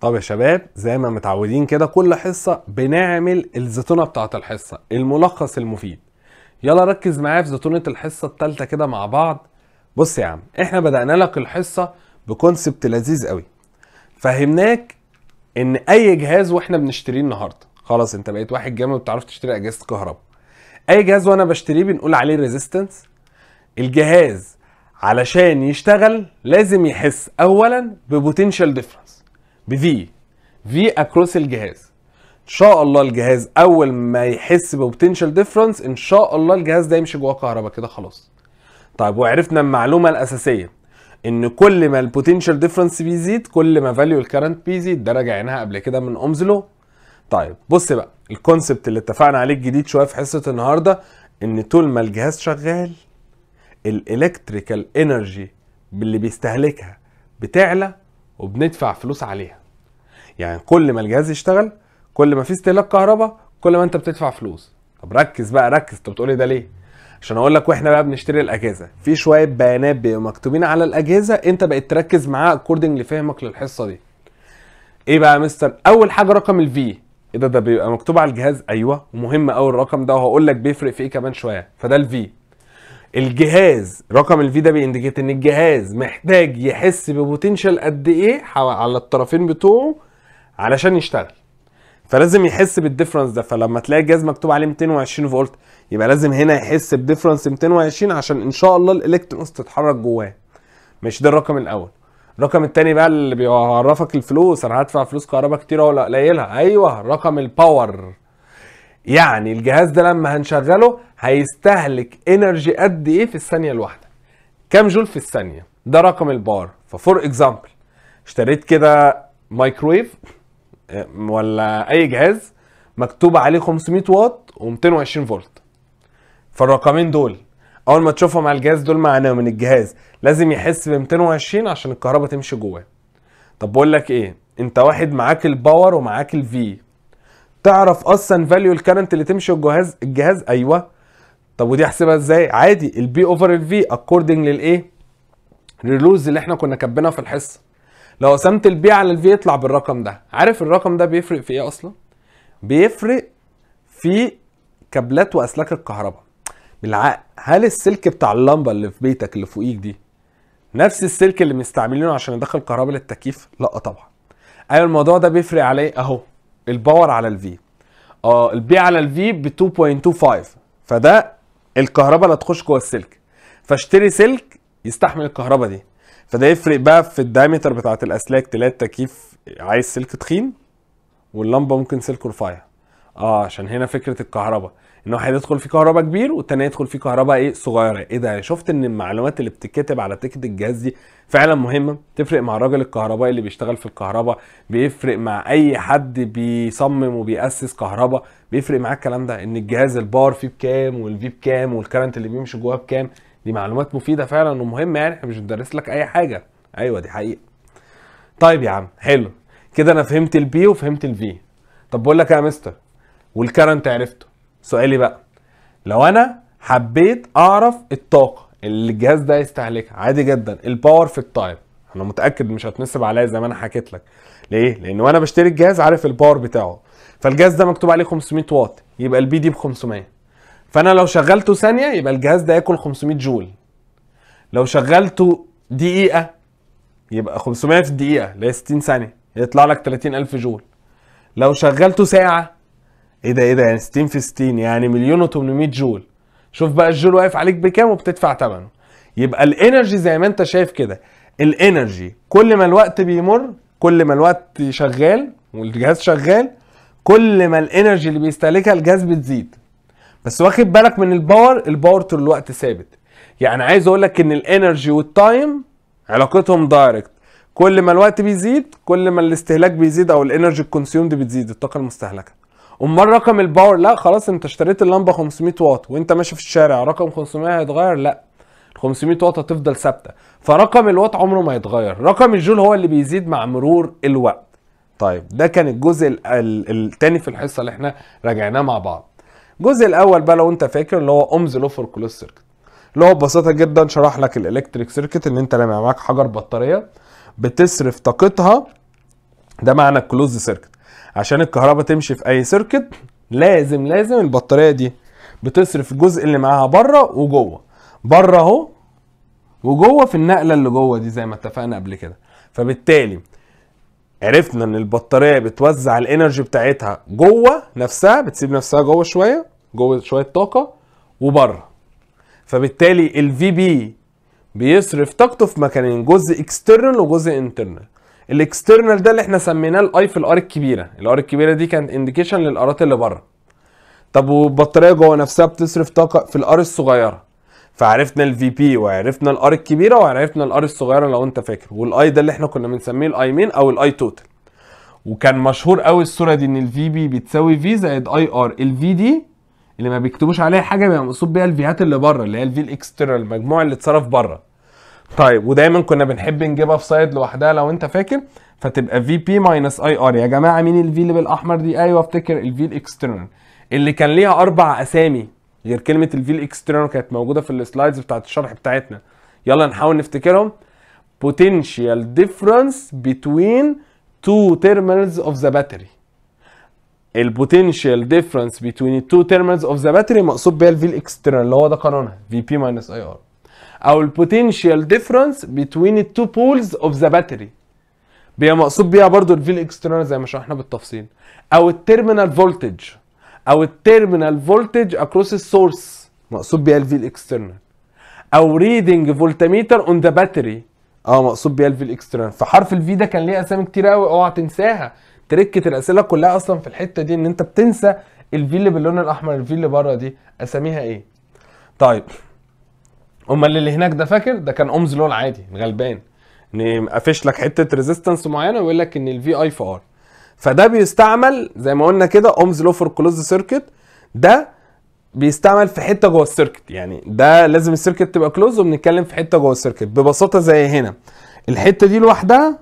طب يا شباب زي ما متعودين كده كل حصة بنعمل الزتونة بتاعة الحصة الملخص المفيد يلا ركز معايا في زتونة الحصة التالتة كده مع بعض بص يا عم احنا بدأنا لك الحصة بكونسبت لذيذ قوي فهمناك ان اي جهاز واحنا بنشتريه النهاردة خلاص انت بقيت واحد جامد بتعرف تشتري اجهزة كهرباء اي جهاز وانا بشتريه بنقول عليه ريزيستنس الجهاز علشان يشتغل لازم يحس اولا ببوتنشال ديفرنس بفي في اكروس الجهاز ان شاء الله الجهاز اول ما يحس ببوتنشال ديفرنس ان شاء الله الجهاز ده يمشي جواه كهرباء كده خلاص طيب وعرفنا المعلومه الاساسيه ان كل ما البوتنشال ديفرنس بيزيد كل ما فاليو الكرنت بيزيد ده راجعينها قبل كده من اومز لو طيب بص بقى الكونسبت اللي اتفقنا عليه الجديد شويه في حصه النهارده ان طول ما الجهاز شغال الالكتريكال انرجي اللي بيستهلكها بتعلى وبندفع فلوس عليها يعني كل ما الجهاز يشتغل كل ما في استهلاك كهرباء كل ما انت بتدفع فلوس طب ركز بقى ركز انت بتقولي ده ليه عشان اقول لك واحنا بقى بنشتري الاجهزه في شويه بيانات بيبقوا مكتوبين على الاجهزه انت بقت تركز معاها اكوردنج لفهمك للحصه دي ايه بقى يا مستر اول حاجه رقم الفي ايه ده ده بيبقى مكتوب على الجهاز ايوه ومهم قوي الرقم ده وهقول لك بيفرق في ايه كمان شويه فده الفي الجهاز رقم الفي ده بيندكيت ان الجهاز محتاج يحس ببوتنشال قد ايه على الطرفين بتوعه علشان يشتغل فلازم يحس بالديفرنس ده فلما تلاقي الجهاز مكتوب عليه 220 فولت يبقى لازم هنا يحس بديفرنس 220 عشان ان شاء الله الالكترونز تتحرك جواه مش ده الرقم الاول الرقم الثاني بقى اللي بيعرفك الفلوس انا هدفع فلوس كهرباء كتير ولا قليلها ايوه رقم الباور يعني الجهاز ده لما هنشغله هيستهلك انرجي قد ايه في الثانيه الواحده كام جول في الثانيه ده رقم البار ففور اكزامبل اشتريت كده مايكرويف آه، ولا اي جهاز مكتوب عليه 500 واط و220 فولت فالرقمين دول اول ما تشوفهم على الجهاز دول معناه من الجهاز لازم يحس ب 220 عشان الكهرباء تمشي جواه طب بقول لك ايه انت واحد معاك الباور ومعاك الفي تعرف اصلا فاليو الكرنت اللي تمشي الجهاز الجهاز ايوه طب ودي احسبها ازاي عادي البي اوفر الفي اكوردنج للايه للروز اللي احنا كنا كاتبينها في الحصه لو قسمت البي على الفي يطلع بالرقم ده عارف الرقم ده بيفرق في ايه اصلا بيفرق في كابلات واسلاك الكهرباء بالعقل هل السلك بتاع اللمبه اللي في بيتك اللي فوقيك دي نفس السلك اللي مستعملينه عشان ندخل كهرباء للتكييف لا طبعا ايوه الموضوع ده بيفرق على ايه اهو الباور على الفي اه البي على الفي ب 2.25 فده الكهرباء لا تخش جوه السلك فاشتري سلك يستحمل الكهرباء دي فده يفرق بقى في الدايمتر بتاعه الاسلاك تلاقي التكييف عايز سلك تخين واللمبه ممكن سلك رفيع اه عشان هنا فكره الكهرباء ان واحد يدخل فيه كهرباء كبير والتاني يدخل فيه كهرباء ايه صغيره ايه ده شفت ان المعلومات اللي بتتكتب على تيكت الجهاز دي فعلا مهمه تفرق مع الراجل الكهربائي اللي بيشتغل في الكهرباء بيفرق مع اي حد بيصمم وبيأسس كهرباء بيفرق معاه الكلام ده ان الجهاز الباور فيه بكام والفي بكام والكرنت اللي بيمشي جواه بكام دي معلومات مفيده فعلا ومهمه يعني احنا مش بندرس لك اي حاجه ايوه دي حقيقه طيب يا عم حلو كده انا فهمت البي وفهمت الفي طب بقول لك إيه يا مستر والكرنت عرفته سؤالي بقى لو انا حبيت اعرف الطاقه اللي الجهاز ده يستهلكها عادي جدا الباور في التايم انا متاكد مش هتنصب عليا زي ما انا حكيت لك ليه لان وانا بشتري الجهاز عارف الباور بتاعه فالجهاز ده مكتوب عليه 500 واط يبقى البي دي ب 500 فانا لو شغلته ثانيه يبقى الجهاز ده ياكل 500 جول لو شغلته دقيقه يبقى 500 في الدقيقه اللي هي 60 ثانيه يطلع لك 30000 جول لو شغلته ساعه ايه ده ايه ده يعني 60 في 60 يعني مليون و800 جول شوف بقى الجول واقف عليك بكام وبتدفع ثمنه يبقى الانرجي زي ما انت شايف كده الانرجي كل ما الوقت بيمر كل ما الوقت شغال والجهاز شغال كل ما الانرجي اللي بيستهلكها الجهاز بتزيد بس واخد بالك من الباور الباور طول الوقت ثابت يعني عايز اقول لك ان الانرجي والتايم علاقتهم دايركت كل ما الوقت بيزيد كل ما الاستهلاك بيزيد او الانرجي الكونسيومد بتزيد الطاقه المستهلكه امال رقم الباور لا خلاص انت اشتريت اللمبه 500 واط وانت ماشي في الشارع رقم 500 هيتغير لا 500 واط هتفضل ثابته فرقم الواط عمره ما يتغير رقم الجول هو اللي بيزيد مع مرور الوقت طيب ده كان الجزء الثاني في الحصه اللي احنا راجعناه مع بعض الجزء الاول بقى لو انت فاكر اللي هو امز لو فور كلوز سيركت اللي هو ببساطه جدا شرح لك الالكتريك سيركت ان انت لما معاك حجر بطاريه بتصرف طاقتها ده معنى الكلوز سيركت عشان الكهرباء تمشي في اي سيركت لازم لازم البطاريه دي بتصرف الجزء اللي معاها بره وجوه بره اهو وجوه في النقله اللي جوه دي زي ما اتفقنا قبل كده فبالتالي عرفنا ان البطاريه بتوزع الانرجي بتاعتها جوه نفسها بتسيب نفسها جوه شويه جوه شويه طاقه وبره فبالتالي الفي بي بيصرف طاقته في مكانين جزء اكسترنال وجزء انترنال الاكسترنال ده اللي احنا سميناه الاي في الار الكبيره الار الكبيره دي كانت انديكيشن للارات اللي بره طب والبطاريه جوه نفسها بتصرف طاقه في الار الصغيره فعرفنا الفي بي وعرفنا الار الكبيره وعرفنا الار الصغيره لو انت فاكر والاي ده اللي احنا كنا بنسميه الاي مين او الاي توتال وكان مشهور قوي الصوره دي ان الفي بي بتساوي في زائد اي ار الفي دي اللي ما بيكتبوش عليها حاجه بيبقى مقصود بيها الفيهات اللي بره اللي هي الفي الاكسترنال المجموع اللي اتصرف بره طيب ودايما كنا بنحب نجيب اوف سايد لوحدها لو انت فاكر فتبقى في بي ماينس اي ار يا جماعه مين الفي اللي بالاحمر دي ايوه افتكر الفي الاكسترنال اللي كان ليها اربع اسامي غير كلمه الفي الاكسترنال كانت موجوده في السلايدز بتاعت الشرح بتاعتنا يلا نحاول نفتكرهم potential difference between two terminals of the battery البوتنشال difference between two terminals of the battery مقصود بيها الفي الاكسترنال اللي هو ده قانونها في بي ماينس اي ار او البوتنشال ديفرنس بين التو بولز اوف ذا باتري بيبقى مقصود بيها برضو الفيل اكسترنال زي ما شرحنا بالتفصيل او التيرمينال فولتج او التيرمينال فولتج اكروس السورس مقصود بيها الفيل اكسترنال او ريدنج فولتميتر اون ذا باتري اه مقصود بيها الفيل اكسترنال فحرف الفي ده كان ليه اسامي كتير قوي اوعى تنساها تركه الاسئله كلها اصلا في الحته دي ان انت بتنسى الفي اللي باللون الاحمر الفي اللي بره دي اساميها ايه طيب امال اللي هناك ده فاكر ده كان اومز لول عادي غلبان مقفش لك حته ريزيستنس معينه ويقول لك ان الفي اي في ار فده بيستعمل زي ما قلنا كده اومز لو فور كلوز سيركت ده بيستعمل في حته جوه السيركت يعني ده لازم السيركت تبقى كلوز وبنتكلم في حته جوه السيركت ببساطه زي هنا الحته دي لوحدها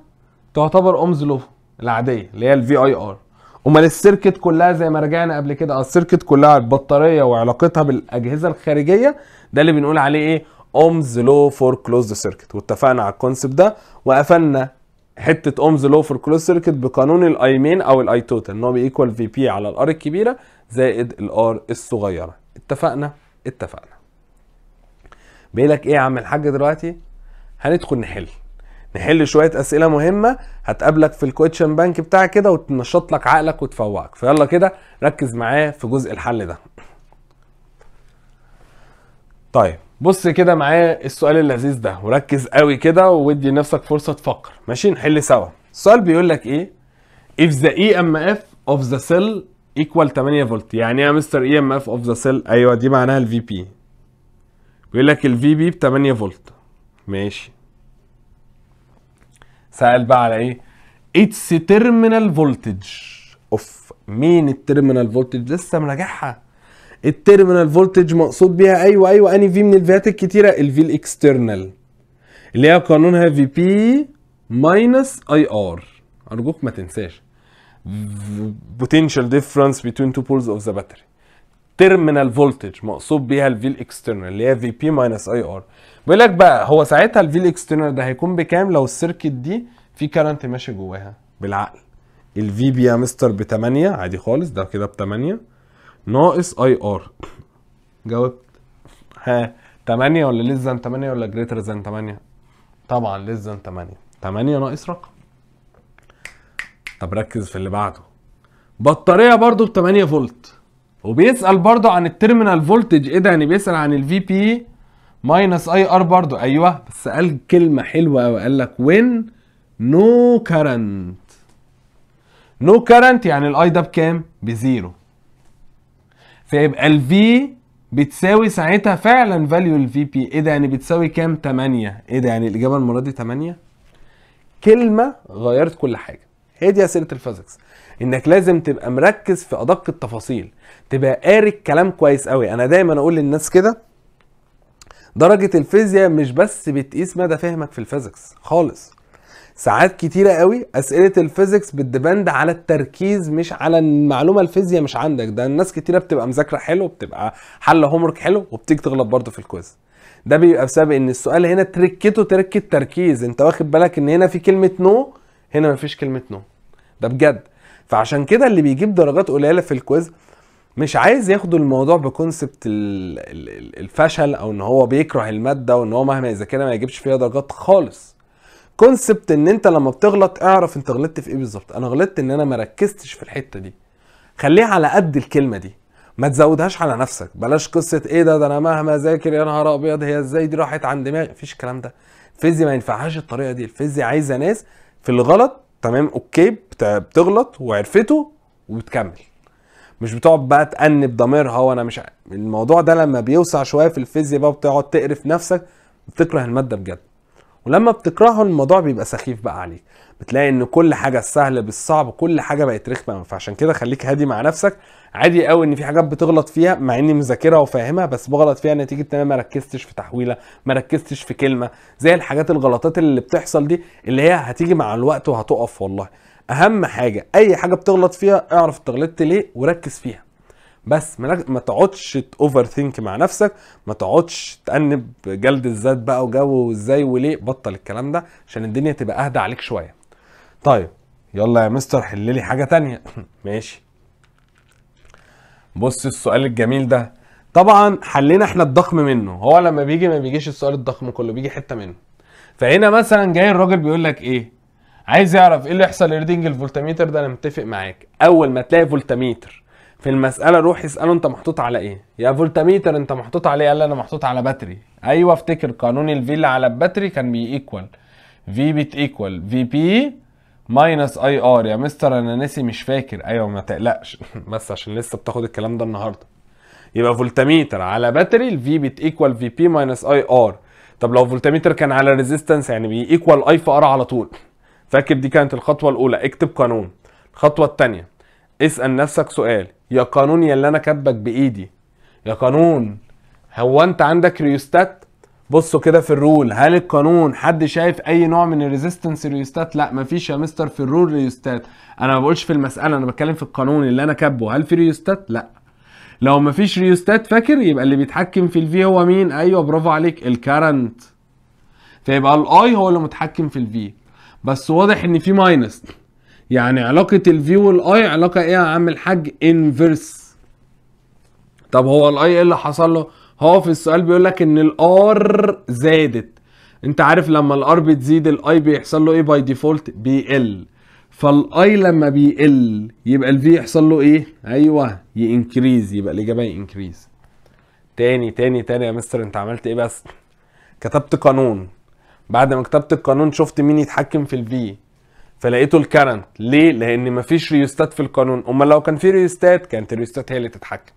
تعتبر اومز لو العاديه اللي هي الفي اي ار امال السيركت كلها زي ما رجعنا قبل كده اه السيركت كلها البطاريه وعلاقتها بالاجهزه الخارجيه ده اللي بنقول عليه ايه اومز لو فور كلوزد سيركت واتفقنا على الكونسبت ده وقفلنا حته اومز لو فور كلوز سيركت بقانون الاي مين او الاي توتال ان هو بيكوال في بي على الار الكبيره زائد الار الصغيره اتفقنا اتفقنا بيقول لك ايه يا عم الحاج دلوقتي هندخل نحل نحل شويه اسئله مهمه هتقابلك في الكويتشن بانك بتاعك كده وتنشط لك عقلك وتفوقك فيلا كده ركز معايا في جزء الحل ده طيب بص كده معايا السؤال اللذيذ ده وركز قوي كده وادي نفسك فرصه تفكر ماشي نحل سوا السؤال بيقول لك ايه if the emf of the cell equal 8 فولت يعني ايه يا مستر emf of the cell ايوه دي معناها الفي بي بيقول لك الفي بي ب 8 فولت ماشي سأل بقى على ايه اتس تيرمينال فولتج اوف مين التيرمينال فولتج لسه مراجعها الترمينال فولتج مقصود بيها ايوه ايوه اني في من الفيات الكتيره الفي الاكسترنال اللي هي قانونها في بي ماينس اي ار ارجوك ما تنساش بوتنشال ديفرنس بين تو بولز اوف ذا باتري ترمينال فولتج مقصود بيها الفي الاكسترنال اللي هي في بي ماينس اي ار بيقول لك بقى هو ساعتها الفي الاكسترنال ده هيكون بكام لو السيركت دي في كارنت ماشي جواها بالعقل الفي بي يا مستر ب 8 عادي خالص ده كده ب 8 ناقص اي ار جاوبت ها 8 ولا ليس ذان 8 ولا جريتر ذان 8 طبعا ليس ذان 8 8 ناقص رقم طب ركز في اللي بعده بطاريه برضو ب 8 فولت وبيسال برضو عن التيرمينال فولتج ايه ده يعني بيسال عن الفي بي ماينس اي ار برضو ايوه بس قال كلمه حلوه قوي قال لك وين نو كرنت نو كرنت يعني الاي ده بكام بزيرو فيبقى الفي بتساوي ساعتها فعلا فاليو الفي بي ايه ده يعني بتساوي كام 8 ايه ده يعني الاجابه المره دي 8 كلمه غيرت كل حاجه هي دي اسئله الفيزكس انك لازم تبقى مركز في ادق التفاصيل تبقى قاري الكلام كويس قوي انا دايما اقول للناس كده درجه الفيزياء مش بس بتقيس مدى فهمك في الفيزكس خالص ساعات كتيره قوي اسئله الفيزيكس بتدبند على التركيز مش على المعلومه الفيزياء مش عندك ده الناس كتيره بتبقى مذاكره حلو بتبقى حل هومورك حلو وبتيجي تغلط برضه في الكويز ده بيبقى بسبب ان السؤال هنا تركته تركه تركيز انت واخد بالك ان هنا في كلمه نو هنا مفيش كلمه نو ده بجد فعشان كده اللي بيجيب درجات قليله في الكويز مش عايز ياخد الموضوع بكونسبت الفشل او ان هو بيكره الماده وان هو مهما يذاكرها ما يجيبش فيها درجات خالص كونسبت ان انت لما بتغلط اعرف انت غلطت في ايه بالظبط انا غلطت ان انا ما ركزتش في الحته دي خليها على قد الكلمه دي ما تزودهاش على نفسك بلاش قصه ايه ده ده انا مهما ذاكر يا نهار ابيض هي ازاي دي راحت عن دماغي مفيش الكلام ده الفيزياء ما ينفعهاش الطريقه دي الفيزياء عايزه ناس في الغلط تمام اوكي بتغلط وعرفته وبتكمل مش بتقعد بقى تأنب ضميرها وانا مش الموضوع ده لما بيوسع شويه في الفيزياء بقى بتقعد تقرف نفسك بتكره الماده بجد ولما بتكرهه الموضوع بيبقى سخيف بقى عليك بتلاقي ان كل حاجه السهله بالصعب كل حاجه بقت رخمه فعشان كده خليك هادي مع نفسك عادي قوي ان في حاجات بتغلط فيها مع اني مذاكرها وفاهمها بس بغلط فيها نتيجه ان انا ما ركزتش في تحويله ما ركزتش في كلمه زي الحاجات الغلطات اللي بتحصل دي اللي هي هتيجي مع الوقت وهتقف والله اهم حاجه اي حاجه بتغلط فيها اعرف اتغلطت ليه وركز فيها بس ما تقعدش اوفر ثينك مع نفسك ما تقعدش تأنب جلد الذات بقى وجو وازاي وليه بطل الكلام ده عشان الدنيا تبقى اهدى عليك شويه طيب يلا يا مستر حل لي حاجه تانية ماشي بص السؤال الجميل ده طبعا حلينا احنا الضخم منه هو لما بيجي ما بيجيش السؤال الضخم كله بيجي حته منه فهنا مثلا جاي الراجل بيقول لك ايه عايز يعرف ايه اللي يحصل ريدنج الفولتميتر ده انا متفق معاك اول ما تلاقي فولتميتر في المساله روح اساله انت محطوط على ايه يا فولتميتر انت محطوط على ايه قال انا محطوط على باتري ايوه افتكر قانون الفي اللي على الباتري كان ايكوال في بت ايكوال في بي ماينس اي ار يا مستر انا ناسي مش فاكر ايوه ما تقلقش بس عشان لسه بتاخد الكلام ده النهارده يبقى فولتميتر على باتري الفي بت ايكوال في بي ماينس اي ار طب لو فولتميتر كان على ريزيستنس يعني ايكوال اي في ار على طول فاكر دي كانت الخطوه الاولى اكتب قانون الخطوه الثانيه اسال نفسك سؤال يا قانون يا اللي انا كاتبك بايدي يا قانون هو انت عندك ريوستات بصوا كده في الرول هل القانون حد شايف اي نوع من الريزيستنس ريوستات لا مفيش يا مستر في الرول ريوستات انا ما بقولش في المساله انا بتكلم في القانون اللي انا كاتبه هل في ريوستات لا لو مفيش ريوستات فاكر يبقى اللي بيتحكم في الفي هو مين ايوه برافو عليك الكرنت فيبقى الاي هو اللي متحكم في الفي بس واضح ان في ماينس يعني علاقة الفيو والاي علاقة ايه يا عم الحاج انفرس طب هو الاي ايه اللي حصل له هو في السؤال بيقول لك ان الار زادت انت عارف لما الار بتزيد الاي بيحصل له ايه باي ديفولت بيقل فالاي لما بيقل يبقى الفي يحصل له ايه ايوه ينكريز يبقى الاجابه ينكريز تاني تاني تاني يا مستر انت عملت ايه بس كتبت قانون بعد ما كتبت القانون شفت مين يتحكم في الفي فلقيته الكرنت ليه لان مفيش ريوستات في القانون امال لو كان في ريوستات كانت الريوستات هي اللي تتحكم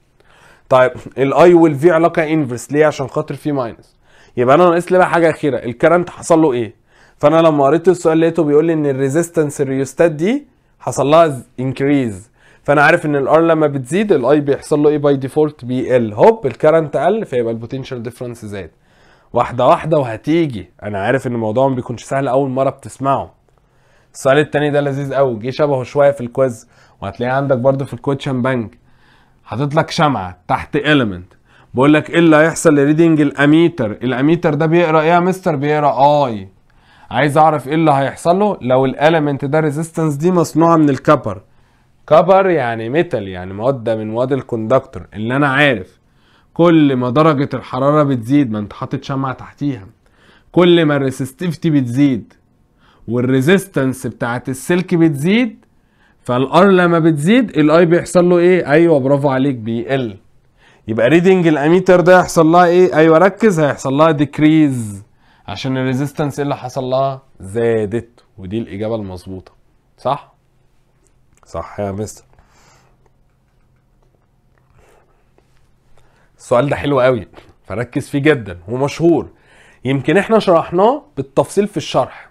طيب الاي والفي علاقه انفرس ليه عشان خاطر في ماينس يبقى انا ناقص لي بقى حاجه اخيره الكرنت حصل له ايه فانا لما قريت السؤال لقيته بيقول لي ان الريزيستنس الريوستات دي حصل لها انكريز فانا عارف ان الار لما بتزيد الاي بيحصل له ايه باي ديفولت بيقل هوب الكرنت قل فيبقى البوتنشال ديفرنس زاد واحده واحده وهتيجي انا عارف ان الموضوع ما بيكونش سهل اول مره بتسمعه السؤال التاني ده لذيذ قوي جه شبهه شويه في الكويز وهتلاقيه عندك برضو في الكوتشن بانك حاطط لك شمعه تحت اليمنت بقول لك ايه اللي هيحصل لريدنج الاميتر الاميتر ده بيقرا ايه يا مستر بيقرا اي عايز اعرف ايه اللي هيحصل له لو الاليمنت ده ريزيستنس دي مصنوعه من الكبر كبر يعني ميتال يعني مواد من مواد الكوندكتور اللي انا عارف كل ما درجه الحراره بتزيد ما انت حاطط شمعه تحتيها كل ما الريسستيفتي بتزيد والريزيستنس بتاعت السلك بتزيد فالار لما بتزيد الاي بيحصل له ايه ايوه برافو عليك بيقل يبقى ريدنج الاميتر ده هيحصل لها ايه ايوه ركز هيحصل لها ديكريز عشان الريزيستنس إيه اللي حصل لها زادت ودي الاجابه المظبوطه صح صح يا مستر السؤال ده حلو قوي فركز فيه جدا ومشهور يمكن احنا شرحناه بالتفصيل في الشرح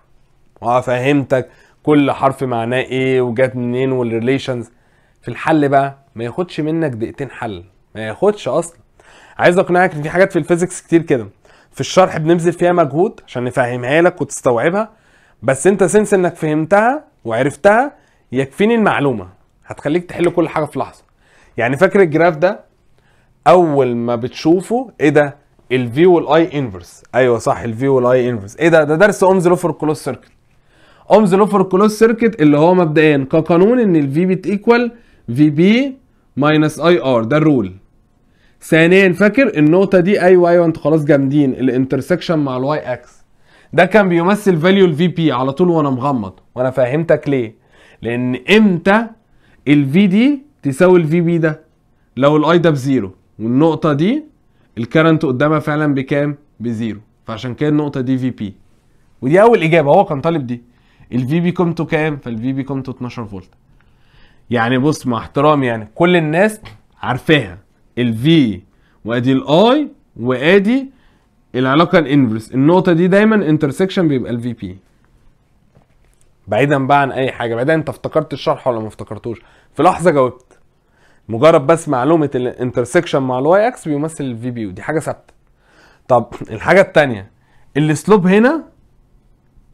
وفهمتك كل حرف معناه ايه وجات منين والريليشنز في الحل بقى ما ياخدش منك دقيقتين حل ما ياخدش اصلا عايز اقنعك ان في حاجات في الفيزيكس كتير كده في الشرح بنبذل فيها مجهود عشان نفهمها لك وتستوعبها بس انت سنس انك فهمتها وعرفتها يكفيني المعلومه هتخليك تحل كل حاجه في لحظه يعني فاكر الجراف ده اول ما بتشوفه ايه ده الفي والاي انفرس ايوه صح الفي والاي انفرس ايه ده ده درس اومز لوفر كلوز سيركل اومز لو فور كلوز سيركت اللي هو مبدئيا كقانون ان الفي بتيكوال في بي ماينس اي ار ده الرول ثانيا فاكر النقطه دي ايوه ايوه انتوا خلاص جامدين الانترسكشن مع الواي اكس ده كان بيمثل فاليو الفي بي على طول وانا مغمض وانا فهمتك ليه لان امتى الفي دي تساوي الفي بي ده لو الاي ده بزيرو والنقطه دي الكرنت قدامها فعلا بكام بزيرو فعشان كده النقطه دي في بي ودي اول اجابه هو كان طالب دي الفي بي قيمته كام فالفي بي قيمته 12 فولت يعني بص مع احترامي يعني كل الناس عارفاها الفي وادي الاي وادي العلاقه الانفرس النقطه دي دايما انترسكشن بيبقى الفي بي بعيدا بقى عن اي حاجه بعيدا انت افتكرت الشرح ولا ما افتكرتوش في لحظه جاوبت مجرد بس معلومه الانترسكشن مع الواي اكس بيمثل الفي بي ودي حاجه ثابته طب الحاجه الثانيه السلوب هنا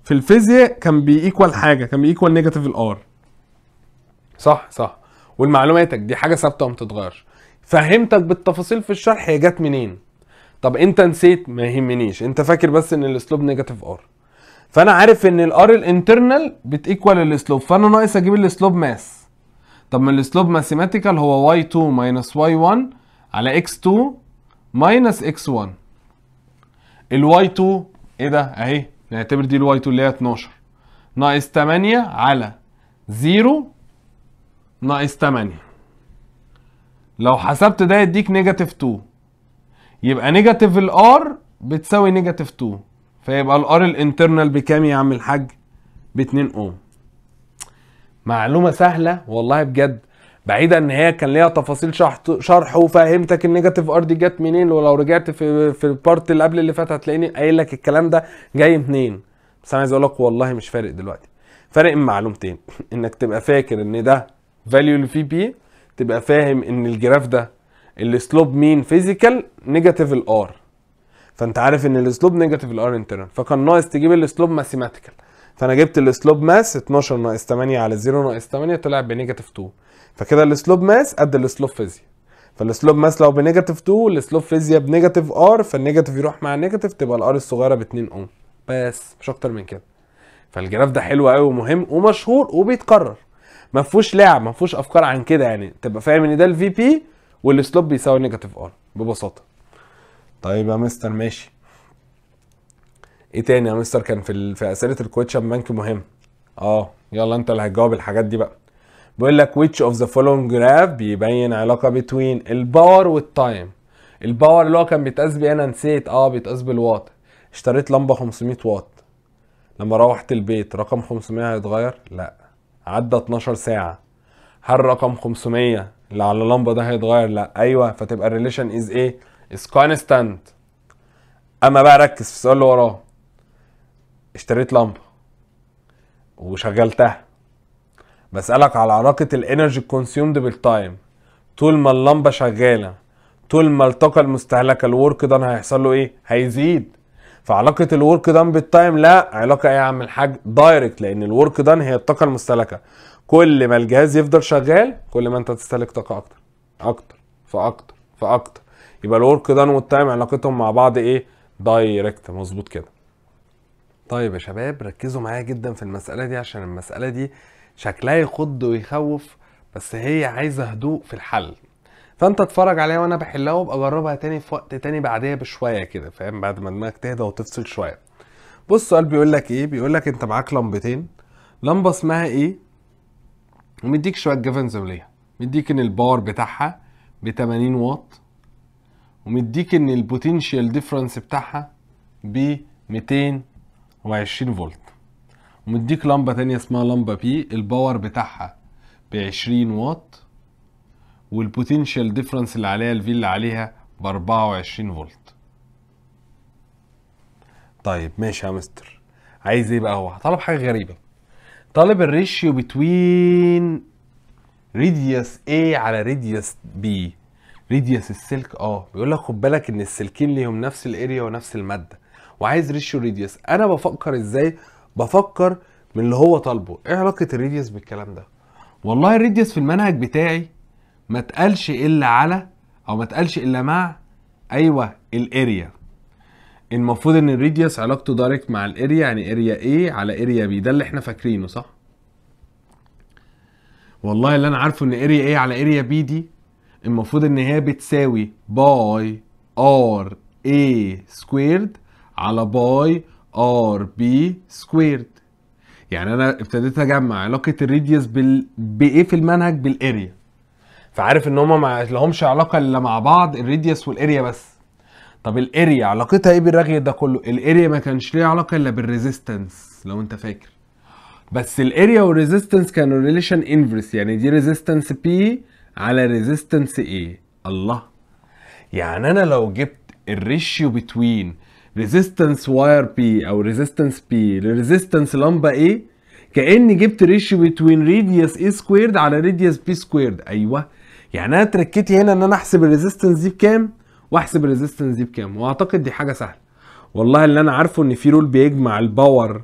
في الفيزياء كان بييكوال حاجه كان بييكوال نيجاتيف الار صح صح والمعلوماتك دي حاجه ثابته وما بتتغيرش فهمتك بالتفاصيل في الشرح هي جت منين طب انت نسيت ما يهمنيش انت فاكر بس ان الاسلوب نيجاتيف ار فانا عارف ان الار الانترنال بتيكوال الاسلوب فانا ناقص اجيب الاسلوب ماس طب ما الاسلوب ماثيماتيكال هو y2 ماينس y1 على x2 ماينس x1 الواي 2 ايه ده اهي نعتبر دي الواي 2 اللي هي 12 ناقص 8 على 0 ناقص 8 لو حسبت ده يديك نيجاتيف 2 يبقى نيجاتيف الار بتساوي نيجاتيف 2 فيبقى الار الانترنال بكام يا عم الحاج ب 2 اوم معلومه سهله والله بجد بعيدا ان هي كان ليها تفاصيل شرح شرح وفهمتك النيجاتيف ار دي جت منين ولو رجعت في في البارت اللي قبل اللي فات هتلاقيني قايل لك الكلام ده جاي منين بس انا عايز اقول لك والله مش فارق دلوقتي فارق معلومتين انك تبقى فاكر ان ده فاليو لفي بي تبقى فاهم ان الجراف ده السلوب مين فيزيكال نيجاتيف الار فانت عارف ان السلوب نيجاتيف الار انترنال فكان ناقص تجيب السلوب ماثيماتيكال فانا جبت السلوب ماس 12 ناقص 8 على 0 ناقص 8 طلع بنيجاتيف 2 فكده السلوب ماس قد السلوب فيزياء فالسلوب ماس لو بنيجاتيف 2 والسلوب فيزياء بنيجاتيف ار فالنيجاتيف يروح مع النيجاتيف تبقى الار الصغيره ب 2 اوم بس مش اكتر من كده فالجراف ده حلو قوي ومهم ومشهور وبيتكرر ما فيهوش لعب ما فيهوش افكار عن كده يعني تبقى فاهم ان ده الفي بي والسلوب بيساوي نيجاتيف ار ببساطه طيب يا مستر ماشي ايه تاني يا مستر كان في في اسئله الكويتشن بانك مهم اه يلا انت اللي هتجاوب الحاجات دي بقى بيقول لك which of the following graph بيبين علاقه بين الباور والتايم الباور اللي هو كان بيتقاس بيه انا نسيت اه بيتقاس بالواط اشتريت لمبه 500 واط لما روحت البيت رقم 500 هيتغير لا عدى 12 ساعه هل رقم 500 اللي على اللمبه ده هيتغير لا ايوه فتبقى الريليشن از ايه از كونستانت اما بقى ركز في السؤال اللي وراه اشتريت لمبه وشغلتها بسألك على علاقة الانرجي كونسيومد بالتايم طول ما اللمبة شغالة طول ما الطاقة المستهلكة الورك دان هيحصل له ايه؟ هيزيد فعلاقة الورك دان بالتايم لا علاقة ايه يا عم الحاج؟ دايركت لأن الورك دان هي الطاقة المستهلكة كل ما الجهاز يفضل شغال كل ما انت تستهلك طاقة أكتر أكتر فأكتر فأكتر يبقى الورك دان والتايم علاقتهم مع بعض ايه؟ دايركت مظبوط كده طيب يا شباب ركزوا معايا جدا في المسألة دي عشان المسألة دي شكلها يخض ويخوف بس هي عايزه هدوء في الحل فانت اتفرج عليها وانا بحلها وابقى اجربها تاني في وقت تاني بعديها بشويه كده فاهم بعد ما دماغك تهدى وتفصل شويه بص السؤال بيقول لك ايه بيقول لك انت معاك لمبتين لمبه اسمها ايه ومديك شويه جيفنز ليها مديك ان الباور بتاعها ب 80 واط ومديك ان البوتنشال ديفرنس بتاعها ب 220 فولت ومديك لمبة تانية اسمها لمبة بي الباور بتاعها بعشرين واط والبوتنشال ديفرنس اللي عليها الفي اللي عليها بأربعة وعشرين فولت طيب ماشي يا مستر عايز ايه بقى هو طلب حاجة غريبة طالب الريشيو بتوين ريديوس ايه على ريديوس بي ريديوس السلك اه بيقول لك خد بالك ان السلكين ليهم نفس الاريا ونفس الماده وعايز ريشيو ريديوس انا بفكر ازاي بفكر من اللي هو طالبه ايه علاقه الريديوس بالكلام ده والله الريديوس في المنهج بتاعي ما اتقالش الا على او ما اتقالش الا مع ايوه الاريا المفروض ان الريديوس علاقته دايركت مع الاريا يعني اريا ايه على اريا بي ده اللي احنا فاكرينه صح والله اللي انا عارفه ان اريا ايه على اريا بي دي المفروض ان هي بتساوي باي ار اي سكويرد على باي ار بي سكويرد يعني انا ابتديت اجمع علاقه الريديوس بال... بايه في المنهج بالاريا فعارف ان هما ما لهمش علاقه الا مع بعض الريديوس والاريا بس طب الاريا علاقتها ايه بالرغي ده كله الاريا ما كانش ليها علاقه الا بالريزيستنس لو انت فاكر بس الاريا والريزيستنس كانوا ريليشن انفرس يعني دي ريزيستنس بي على ريزيستنس ايه الله يعني انا لو جبت الريشيو بتوين ريزيستنس واير بي او ريزيستنس بي لريزيستنس لمبه ايه كاني جبت ريشيو بتوين ريديوس اي سكويرد على ريديوس بي سكويرد ايوه يعني انا تركتي هنا ان انا احسب الريزيستنس دي بكام واحسب الريزيستنس دي بكام واعتقد دي حاجه سهله والله اللي انا عارفه ان في رول بيجمع الباور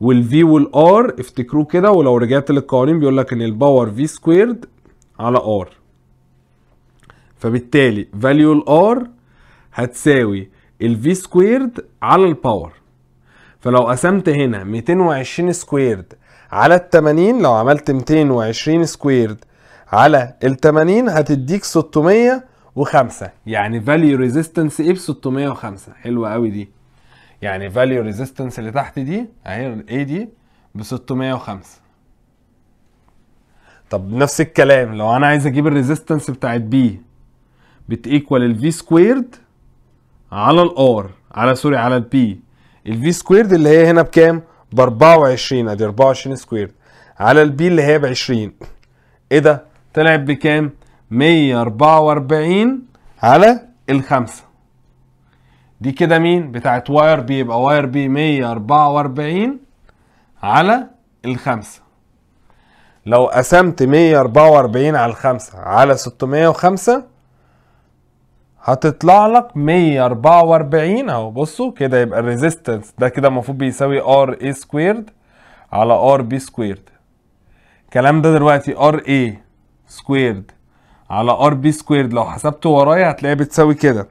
والفي والار افتكروه كده ولو رجعت للقوانين بيقول لك ان الباور في سكويرد على ار فبالتالي فاليو الار هتساوي الفي سكويرد على الباور فلو قسمت هنا 220 سكويرد على ال 80 لو عملت 220 سكويرد على ال 80 هتديك 605 يعني فاليو ريزيستنس ايه ب 605 حلوه قوي دي يعني فاليو ريزيستنس اللي تحت دي اهي ايه دي ب 605 طب نفس الكلام لو انا عايز اجيب الريزيستنس بتاعت بي بتيكوال الفي سكويرد على الار على سوري على البي الفي سكويرد اللي هي هنا بكام ب 24 ادي 24 سكويرد على البي اللي هي ب 20 ايه ده طلعت بكام 144 على الخمسة دي كده مين بتاعت واير بي يبقى واير بي 144 على الخمسة لو قسمت 144 على الخمسة على 605 هتطلع لك 144 اهو بصوا كده يبقى الريزيستنس ده كده المفروض بيساوي ار اي سكويرد على ار بي سكويرد الكلام ده دلوقتي ار اي سكويرد على ار بي سكويرد لو حسبته ورايا هتلاقيها بتساوي كده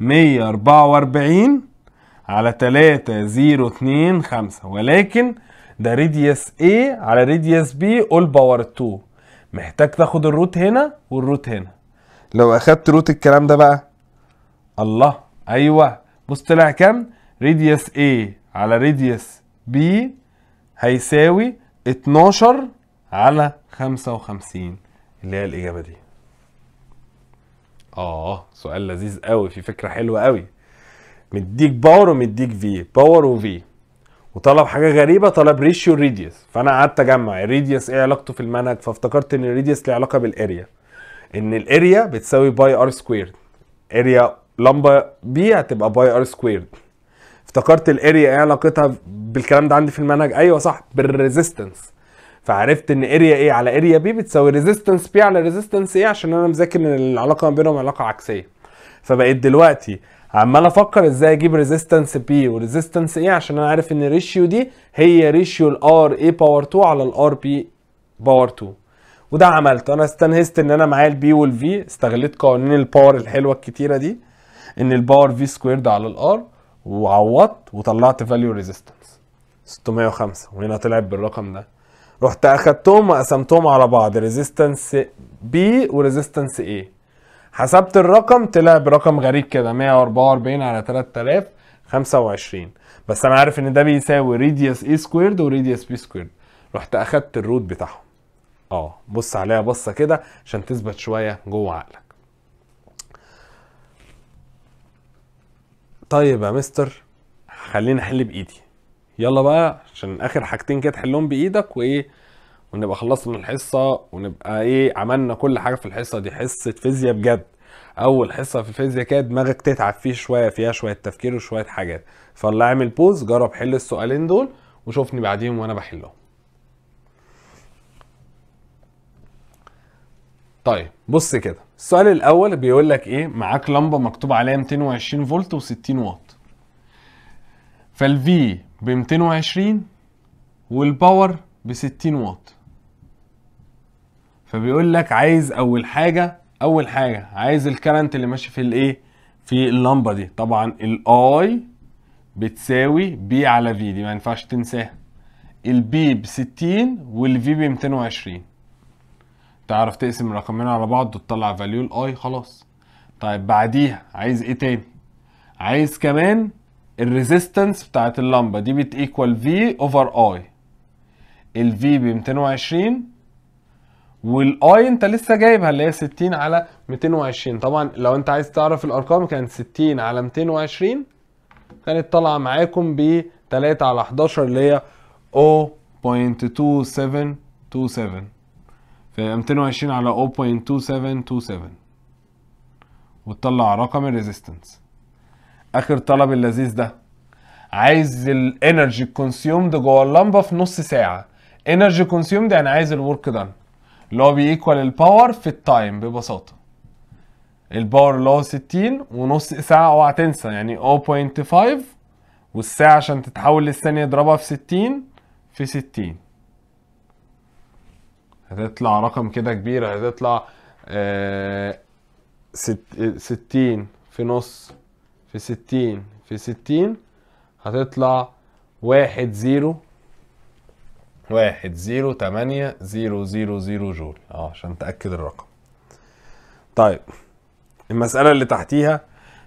144 على 5 ولكن ده راديوس اي على راديوس بي اول باور 2 محتاج تاخد الروت هنا والروت هنا لو اخدت روت الكلام ده بقى الله ايوه بص طلع كام راديوس A على راديوس B هيساوي 12 على 55 اللي هي الاجابه دي اه سؤال لذيذ قوي في فكره حلوه قوي مديك باور ومديك في باور وفي وطلب حاجه غريبه طلب ريشيو الريديوس فانا قعدت اجمع الريديوس ايه علاقته في المنهج فافتكرت ان الريديوس ليه علاقه بالاريا ان الاريا بتساوي باي ار سكوير اريا لمبه بي هتبقى باي ار سكويرد افتكرت الاريا ايه علاقتها بالكلام ده عندي في المنهج ايوه صح بالريزيستنس فعرفت ان اريا ايه على اريا بي بتساوي ريزيستنس بي على ريزيستنس ايه عشان انا مذاكر ان العلاقه ما بينهم علاقه عكسيه فبقيت دلوقتي عمال افكر ازاي اجيب ريزيستنس بي وريزيستنس ايه عشان انا عارف ان الريشيو دي هي ريشيو الار اي باور 2 على الار بي باور 2 وده عملته انا استنهزت ان انا معايا البي والفي استغليت قوانين الباور الحلوه الكتيره دي ان الباور في سكويرد على الار وعوضت وطلعت فاليو ريزيستنس 605 وهنا طلعت بالرقم ده رحت اخدتهم وقسمتهم على بعض ريزيستنس بي وريزيستنس اي حسبت الرقم طلع برقم غريب كده 144 على 3025 بس انا عارف ان ده بيساوي ريديوس اي سكويرد وريديوس بي سكويرد رحت اخدت الروت بتاعهم اه بص عليها بصه كده عشان تثبت شويه جوه عقلك طيب يا مستر خليني احل بايدي يلا بقى عشان اخر حاجتين كده تحلهم بايدك وايه ونبقى خلصنا الحصه ونبقى ايه عملنا كل حاجه في الحصه دي حصه فيزياء بجد اول حصه في الفيزياء كده دماغك تتعب فيه شويه فيها شويه تفكير وشويه حاجات فالله اعمل بوز جرب حل السؤالين دول وشوفني بعديهم وانا بحلهم طيب بص كده السؤال الاول بيقول لك ايه معاك لمبه مكتوب عليها 220 فولت و60 واط فالفي ب 220 والباور ب 60 واط فبيقول لك عايز اول حاجه اول حاجه عايز الكرنت اللي ماشي في الايه في اللمبه دي طبعا الاي بتساوي بي على في دي ما ينفعش تنساها البي ب 60 والفي ب 220 تعرف تقسم الرقمين على بعض وتطلع فاليو الاي خلاص طيب بعديها عايز ايه تاني عايز كمان الريزيستنس بتاعت اللمبه دي بتيكوال في اوفر اي الفي ب 220 والاي انت لسه جايبها اللي هي 60 على 220 طبعا لو انت عايز تعرف الارقام كانت 60 على 220 كانت طالعه معاكم ب 3 على 11 اللي هي 0.2727 220 على 0.2727 وتطلع رقم الريزيستنس اخر طلب اللذيذ ده عايز الانرجي كونسيومد جوه اللمبه في نص ساعه انرجي كونسيومد يعني عايز الورك دان اللي هو بييكوال الباور في التايم ببساطه الباور اللي هو 60 ونص ساعه اوعى تنسى يعني 0.5 والساعه عشان تتحول للثانيه اضربها في 60 في 60 هتطلع رقم كده كبير هتطلع آه ستين في نص في ستين في ستين هتطلع واحد زيرو واحد زيرو تمانية زيرو زيرو زيرو جول اه عشان تأكد الرقم طيب المسألة اللي تحتيها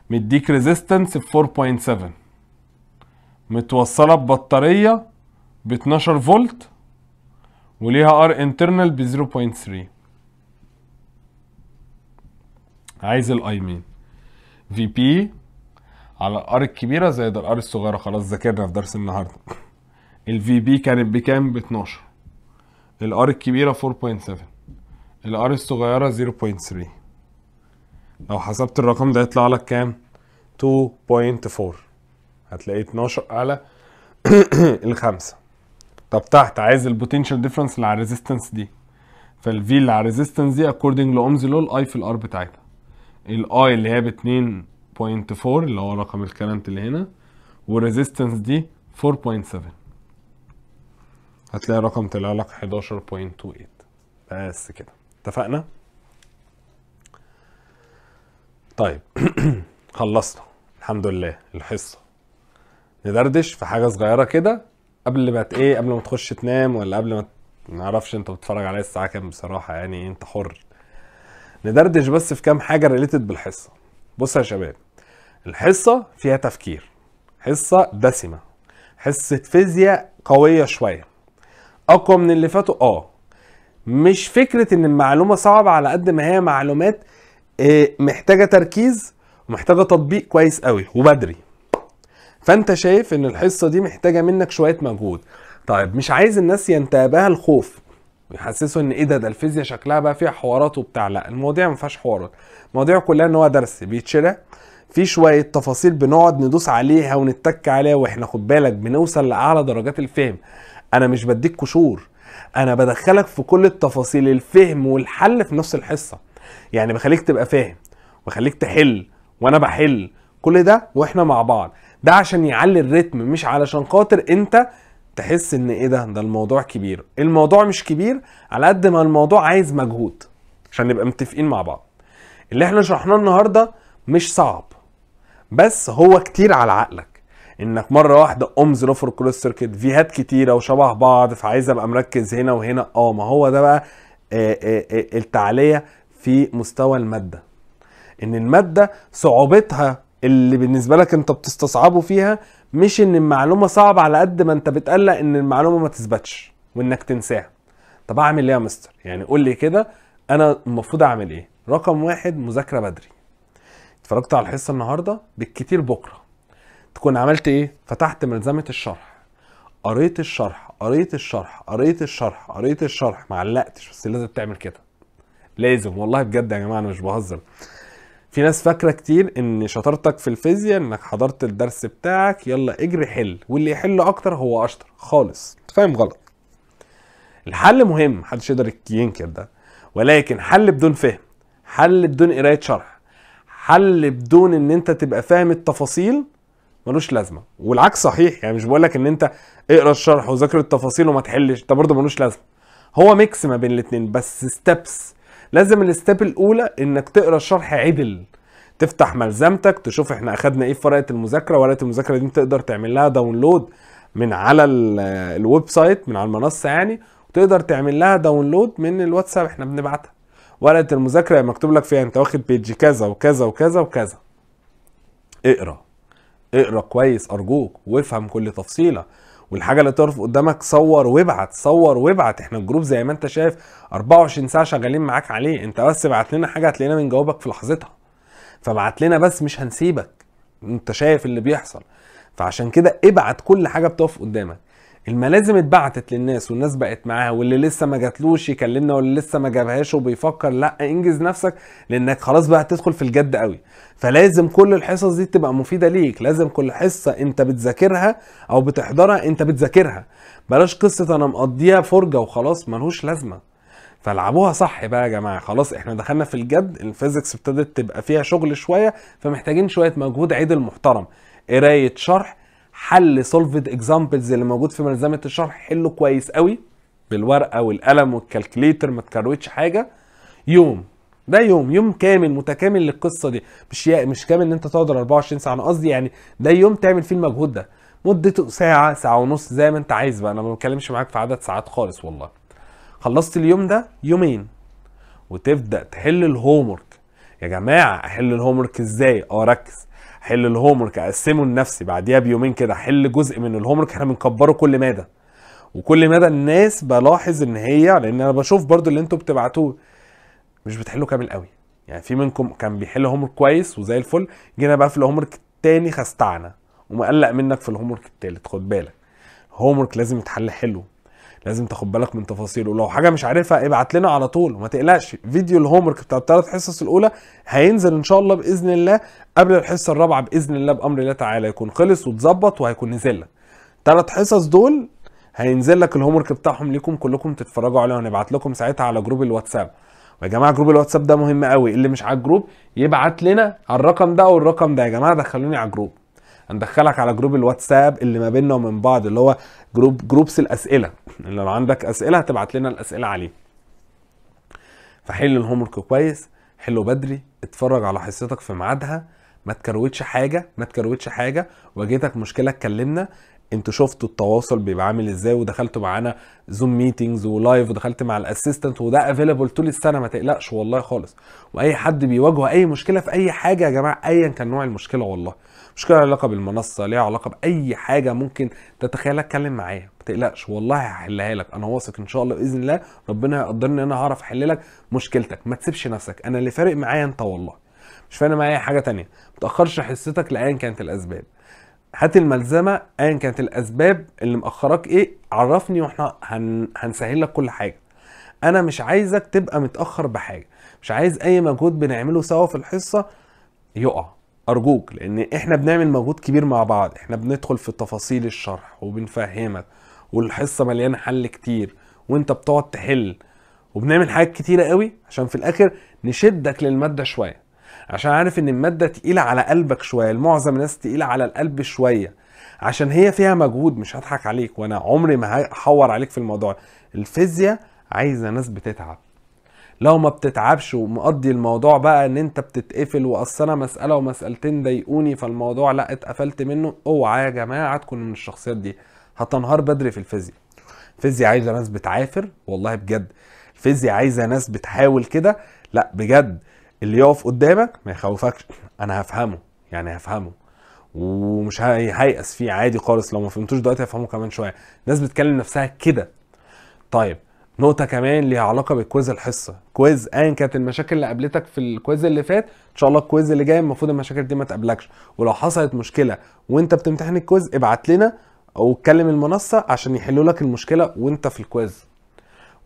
مديك ريزيستنس ب 4.7 متوصلة ببطارية ب 12 فولت وليها ار انترنال ب 0.3 عايز الاي مين في بي على الار الكبيره زائد الار الصغيره خلاص ذاكرنا في درس النهارده الفي بي كانت بكام ب 12 الار الكبيره 4.7 الار الصغيره 0.3 لو حسبت الرقم ده يطلع لك كام 2.4 هتلاقي 12 على الخمسه طب تحت عايز البوتنشال ديفرنس اللي على الريزستنس دي فالفي اللي على الريزستنس دي اكوردنج لأومز لو الاي في الار بتاعتها الاي اللي هي ب 2.4 اللي هو رقم الكرنت اللي هنا والريزستنس دي 4.7 هتلاقي الرقم طلع لك 11.28 بس كده اتفقنا طيب خلصنا الحمد لله الحصه ندردش في حاجه صغيره كده قبل ما ايه قبل ما تخش تنام ولا قبل ما ما اعرفش انت بتتفرج عليا الساعه كام بصراحه يعني انت حر ندردش بس في كام حاجه ريليتد بالحصه بصوا يا شباب الحصه فيها تفكير حصه دسمه حصه فيزياء قويه شويه اقوى من اللي فاتوا اه مش فكره ان المعلومه صعبه على قد ما هي معلومات آه، محتاجه تركيز ومحتاجه تطبيق كويس قوي وبدري فانت شايف ان الحصه دي محتاجه منك شويه مجهود طيب مش عايز الناس ينتابها الخوف ويحسسوا ان ايه ده ده الفيزياء شكلها بقى فيها حوارات وبتاع لا المواضيع ما فيهاش حوارات المواضيع كلها ان هو درس بيتشرح في شويه تفاصيل بنقعد ندوس عليها ونتك عليها واحنا خد بالك بنوصل لاعلى درجات الفهم انا مش بديك كشور انا بدخلك في كل التفاصيل الفهم والحل في نفس الحصه يعني بخليك تبقى فاهم بخليك تحل وانا بحل كل ده واحنا مع بعض ده عشان يعلي الريتم مش علشان خاطر انت تحس ان ايه ده ده الموضوع كبير الموضوع مش كبير على قد ما الموضوع عايز مجهود عشان نبقى متفقين مع بعض اللي احنا شرحناه النهارده مش صعب بس هو كتير على عقلك انك مره واحده امز زرافر كروس سيركت فيهات كتيره وشبه بعض فعايز ابقى مركز هنا وهنا اه ما هو ده بقى التعالية آه، آه، التعليه في مستوى الماده ان الماده صعوبتها اللي بالنسبه لك انت بتستصعبه فيها مش ان المعلومه صعبه على قد ما انت بتقلق ان المعلومه ما تثبتش وانك تنساها طب اعمل ايه يا مستر يعني قول لي كده انا المفروض اعمل ايه رقم واحد مذاكره بدري اتفرجت على الحصه النهارده بالكتير بكره تكون عملت ايه فتحت ملزمه الشرح قريت الشرح قريت الشرح قريت الشرح قريت الشرح معلقتش بس لازم تعمل كده لازم والله بجد يا جماعه انا مش بهزر في ناس فاكره كتير ان شطارتك في الفيزياء انك حضرت الدرس بتاعك يلا اجري حل واللي يحل اكتر هو اشطر خالص فاهم غلط الحل مهم محدش يقدر ينكر ده ولكن حل بدون فهم حل بدون قرايه شرح حل بدون ان انت تبقى فاهم التفاصيل ملوش لازمه والعكس صحيح يعني مش بقول لك ان انت اقرا الشرح وذاكر التفاصيل وما تحلش ده برضه ملوش لازمه هو ميكس ما بين الاتنين بس ستبس لازم الاستيب الاولى انك تقرا الشرح عدل تفتح ملزمتك تشوف احنا اخدنا ايه في ورقه المذاكره ورقه المذاكره دي تقدر تعمل لها داونلود من على الويب سايت من على المنصه يعني وتقدر تعمل لها داونلود من الواتساب احنا بنبعتها ورقه المذاكره مكتوب لك فيها انت واخد بيج كذا وكذا وكذا وكذا اقرا اقرا كويس ارجوك وافهم كل تفصيله والحاجه اللي تعرف قدامك صور وابعت صور وابعت احنا الجروب زي ما انت شايف 24 ساعه شغالين معاك عليه انت بس ابعت لنا حاجه هتلاقينا بنجاوبك في لحظتها فابعت لنا بس مش هنسيبك انت شايف اللي بيحصل فعشان كده ابعت كل حاجه بتقف قدامك الملازم اتبعتت للناس والناس بقت معاها واللي لسه ما جاتلوش يكلمنا واللي لسه ما جابهاش وبيفكر لا انجز نفسك لانك خلاص بقى هتدخل في الجد قوي فلازم كل الحصص دي تبقى مفيده ليك لازم كل حصه انت بتذاكرها او بتحضرها انت بتذاكرها بلاش قصه انا مقضيها فرجه وخلاص ملهوش لازمه فلعبوها صح بقى يا جماعه خلاص احنا دخلنا في الجد الفيزيكس ابتدت تبقى فيها شغل شويه فمحتاجين شويه مجهود عيد المحترم قرايه شرح حل سولفد اكزامبلز اللي موجود في ملزمه الشرح حله كويس قوي بالورقه والقلم والكالكليتر ما تكروتش حاجه يوم ده يوم يوم كامل متكامل للقصه دي مش مش كامل ان انت تقعد 24 ساعه انا قصدي يعني ده يوم تعمل فيه المجهود ده مدته ساعه ساعه ونص زي ما انت عايز بقى انا ما بتكلمش معاك في عدد ساعات خالص والله خلصت اليوم ده يومين وتبدا تحل الهوم يا جماعه احل الهوم ازاي اه ركز حل الهوم ورك اقسمه لنفسي بعديها بيومين كده حل جزء من الهوم ورك احنا بنكبره كل مادة وكل مادة الناس بلاحظ ان هي لان انا بشوف برضو اللي انتوا بتبعتوه مش بتحلوا كامل قوي يعني في منكم كان بيحل هوم ورك كويس وزي الفل جينا بقى في الهوم ورك التاني خستعنا ومقلق منك في الهوم ورك التالت خد بالك الهوم ورك لازم يتحل حلو لازم تاخد بالك من تفاصيله ولو حاجه مش عارفها ابعت لنا على طول وما تقلقش فيديو الهوم ورك بتاع الثلاث حصص الاولى هينزل ان شاء الله باذن الله قبل الحصه الرابعه باذن الله بامر الله تعالى يكون خلص واتظبط وهيكون نزل لك ثلاث حصص دول هينزل لك الهوم ورك بتاعهم ليكم كلكم تتفرجوا عليه وهنبعت لكم ساعتها على جروب الواتساب يا جماعه جروب الواتساب ده مهم قوي اللي مش على الجروب يبعت لنا على الرقم ده والرقم ده يا جماعه دخلوني على الجروب هندخلك على جروب الواتساب اللي ما بيننا ومن بعض اللي هو جروب جروبس الاسئله اللي لو عندك اسئله هتبعت لنا الاسئله عليه فحل الهوم ورك كويس حله بدري اتفرج على حصتك في ميعادها ما تكروتش حاجه ما تكروتش حاجه واجهتك مشكله اتكلمنا انتوا شفتوا التواصل بيبقى عامل ازاي ودخلتوا معانا زوم ميتينجز ولايف ودخلت مع الاسيستنت وده افيلابل طول السنه ما تقلقش والله خالص واي حد بيواجهه اي مشكله في اي حاجه يا جماعه ايا كان نوع المشكله والله مش كده علاقه بالمنصه ليها علاقه باي حاجه ممكن تتخيلها اتكلم معايا ما تقلقش والله هحلها لك انا واثق ان شاء الله باذن الله ربنا يقدرني ان انا هعرف احل لك مشكلتك ما تسيبش نفسك انا اللي فارق معايا انت والله مش فارق معايا حاجه تانية ما تاخرش حصتك لايا كانت الاسباب هات الملزمه ايا كانت الاسباب اللي مأخراك ايه عرفني واحنا هن... هنسهل لك كل حاجه انا مش عايزك تبقى متاخر بحاجه مش عايز اي مجهود بنعمله سوا في الحصه يقع ارجوك لان احنا بنعمل مجهود كبير مع بعض احنا بندخل في تفاصيل الشرح وبنفهمك والحصه مليانه حل كتير وانت بتقعد تحل وبنعمل حاجات كتيره قوي عشان في الاخر نشدك للماده شويه عشان عارف ان الماده تقيله على قلبك شويه المعظم الناس تقيله على القلب شويه عشان هي فيها مجهود مش هضحك عليك وانا عمري ما هحور عليك في الموضوع الفيزياء عايزه ناس بتتعب لو ما بتتعبش ومقضي الموضوع بقى ان انت بتتقفل واصل انا مساله ومسالتين ضايقوني فالموضوع لا اتقفلت منه اوعى يا جماعه تكون من الشخصيات دي هتنهار بدري في الفيزياء الفيزياء عايزه ناس بتعافر والله بجد الفيزياء عايزه ناس بتحاول كده لا بجد اللي يقف قدامك ما يخوفكش انا هفهمه يعني هفهمه ومش هيأس فيه عادي خالص لو ما فهمتوش دلوقتي هفهمه كمان شويه الناس بتكلم نفسها كده طيب نقطة كمان ليها علاقة بكويز الحصة، كويز ايا كانت المشاكل اللي قابلتك في الكويز اللي فات، ان شاء الله الكويز اللي جاي المفروض المشاكل دي ما تقابلكش، ولو حصلت مشكلة وانت بتمتحن الكويز ابعت لنا او اتكلم المنصة عشان يحلوا لك المشكلة وانت في الكويز.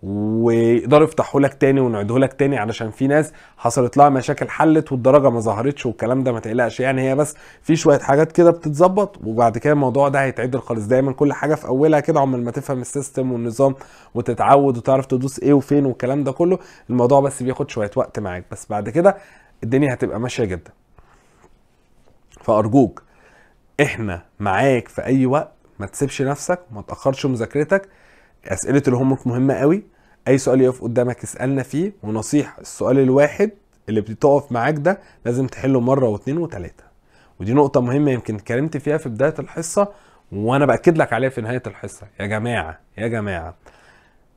ويقدروا يفتحوا لك تاني وينعدوه لك تاني علشان في ناس حصلت لها مشاكل حلت والدرجه ما ظهرتش والكلام ده ما تقلقش يعني هي بس في شويه حاجات كده بتتظبط وبعد كده الموضوع ده هيتعدل خالص دايما كل حاجه في اولها كده عمال ما تفهم السيستم والنظام وتتعود وتعرف تدوس ايه وفين والكلام ده كله الموضوع بس بياخد شويه وقت معاك بس بعد كده الدنيا هتبقى ماشيه جدا فارجوك احنا معاك في اي وقت ما تسيبش نفسك وما تاخرش مذاكرتك اسئله الهومورك مهمه قوي اي سؤال يقف قدامك اسالنا فيه ونصيحه السؤال الواحد اللي بتقف معاك ده لازم تحله مره واثنين وثلاثه ودي نقطه مهمه يمكن اتكلمت فيها في بدايه الحصه وانا باكد لك عليها في نهايه الحصه يا جماعه يا جماعه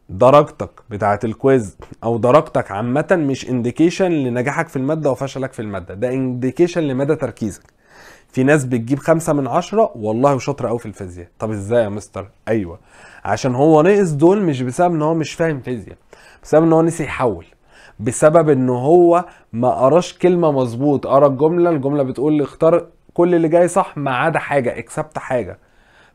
درجتك بتاعه الكويز او درجتك عامه مش انديكيشن لنجاحك في الماده وفشلك في الماده ده انديكيشن لمدى تركيزك في ناس بتجيب خمسة من عشرة والله شاطر قوي في الفيزياء طب ازاي يا مستر ايوه عشان هو نقص دول مش بسبب ان هو مش فاهم فيزياء بسبب ان هو نسي يحول بسبب ان هو ما قراش كلمة مظبوط قرا الجملة الجملة بتقول اختار كل اللي جاي صح ما عدا حاجة اكسبت حاجة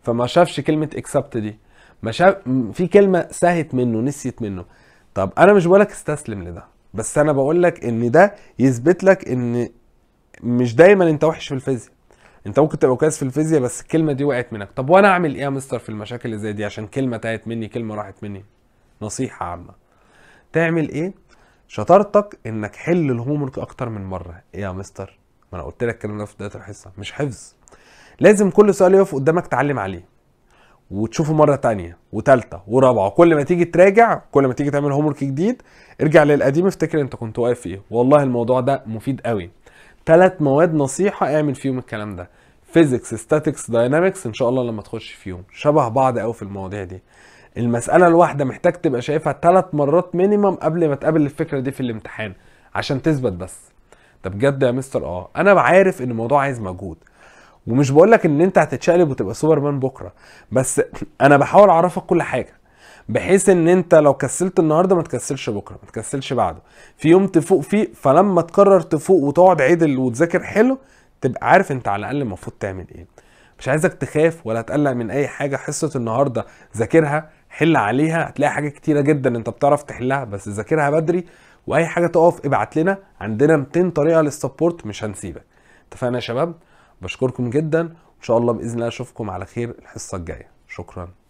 فما شافش كلمة اكسبت دي ما شاف في كلمة ساهت منه نسيت منه طب انا مش بقولك استسلم لده بس انا بقولك ان ده يثبت لك ان مش دايما انت وحش في الفيزياء انت ممكن تبقى كويس في الفيزياء بس الكلمه دي وقعت منك طب وانا اعمل ايه يا مستر في المشاكل اللي زي دي عشان كلمه تاهت مني كلمه راحت مني نصيحه عامه تعمل ايه شطارتك انك حل الهوم ورك اكتر من مره ايه يا مستر ما انا قلت لك الكلام ده في بدايه الحصه مش حفظ لازم كل سؤال يقف قدامك تعلم عليه وتشوفه مره تانية وتالتة ورابعه كل ما تيجي تراجع كل ما تيجي تعمل هوم ورك جديد ارجع للقديم افتكر انت كنت واقف ايه والله الموضوع ده مفيد قوي ثلاث مواد نصيحه اعمل فيهم الكلام ده فيزيكس ستاتكس داينامكس ان شاء الله لما تخش فيهم شبه بعض قوي في المواضيع دي المساله الواحده محتاج تبقى شايفها ثلاث مرات مينيمم قبل ما تقابل الفكره دي في الامتحان عشان تثبت بس ده بجد يا مستر اه انا عارف ان الموضوع عايز مجهود ومش بقولك ان انت هتتشقلب وتبقى سوبرمان بكره بس انا بحاول اعرفك كل حاجه بحيث ان انت لو كسلت النهارده ما تكسلش بكره ما تكسلش بعده في يوم تفوق فيه فلما تقرر تفوق وتقعد عدل وتذاكر حلو تبقى عارف انت على الاقل المفروض تعمل ايه مش عايزك تخاف ولا تقلق من اي حاجه حصه النهارده ذاكرها حل عليها هتلاقي حاجات كتيره جدا انت بتعرف تحلها بس ذاكرها بدري واي حاجه تقف ابعت لنا عندنا 200 طريقه للسبورت مش هنسيبك اتفقنا يا شباب بشكركم جدا وان شاء الله باذن الله اشوفكم على خير الحصه الجايه شكرا